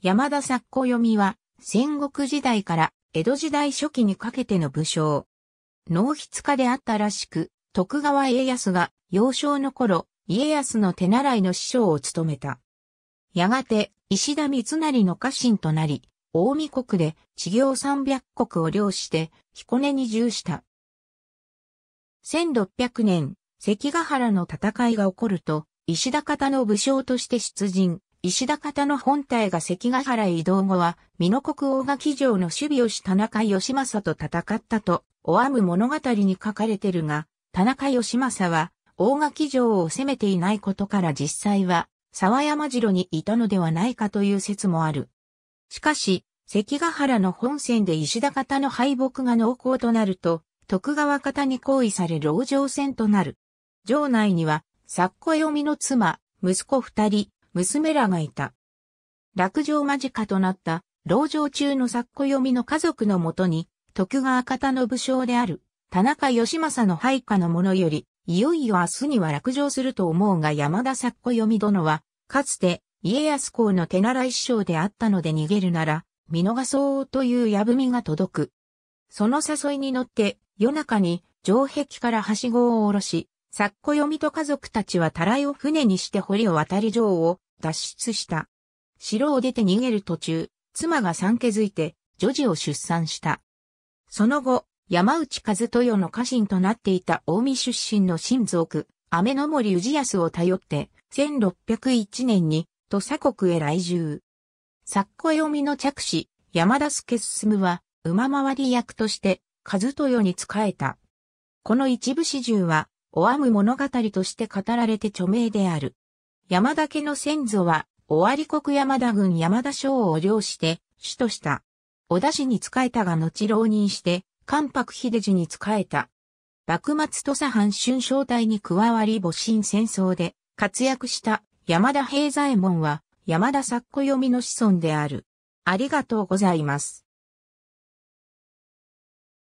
山田作子読みは、戦国時代から江戸時代初期にかけての武将。農筆家であったらしく、徳川家康が幼少の頃、家康の手習いの師匠を務めた。やがて、石田三成の家臣となり、大見国で地行三百国を領して、彦根に従した。1600年、関ヶ原の戦いが起こると、石田方の武将として出陣。石田方の本体が関ヶ原移動後は、美濃国大垣城の守備をし田中義政と戦ったと、おあむ物語に書かれてるが、田中義政は、大垣城を攻めていないことから実際は、沢山城にいたのではないかという説もある。しかし、関ヶ原の本線で石田方の敗北が濃厚となると、徳川方に行為され牢城戦となる。城内には、作子読みの妻、息子二人、娘らがいた。落城間近となった、籠城中の作子読みの家族のもとに、徳川方の武将である、田中義政の配下の者より、いよいよ明日には落城すると思うが山田作子読み殿は、かつて、家康公の手習い師匠であったので逃げるなら、見逃そうというぶみが届く。その誘いに乗って、夜中に、城壁からはしごを下ろし、作子読みと家族たちはたらいを船にして堀を渡り城を脱出した。城を出て逃げる途中、妻が産気づいて、女児を出産した。その後、山内和豊の家臣となっていた大見出身の親族、雨の森氏康を頼って、1601年に、土佐国へ来住。作古読みの着手、山田助進は、馬回り役として、和豊に仕えた。この一部始終は、おわむ物語として語られて著名である。山田家の先祖は、尾張国山田郡山田省を領して、主とした。小田氏に仕えたが後浪人して、関白秀次に仕えた。幕末土佐藩春正隊に加わり戊辰戦争で活躍した山田平左衛門は山田作子読みの子孫である。ありがとうございます。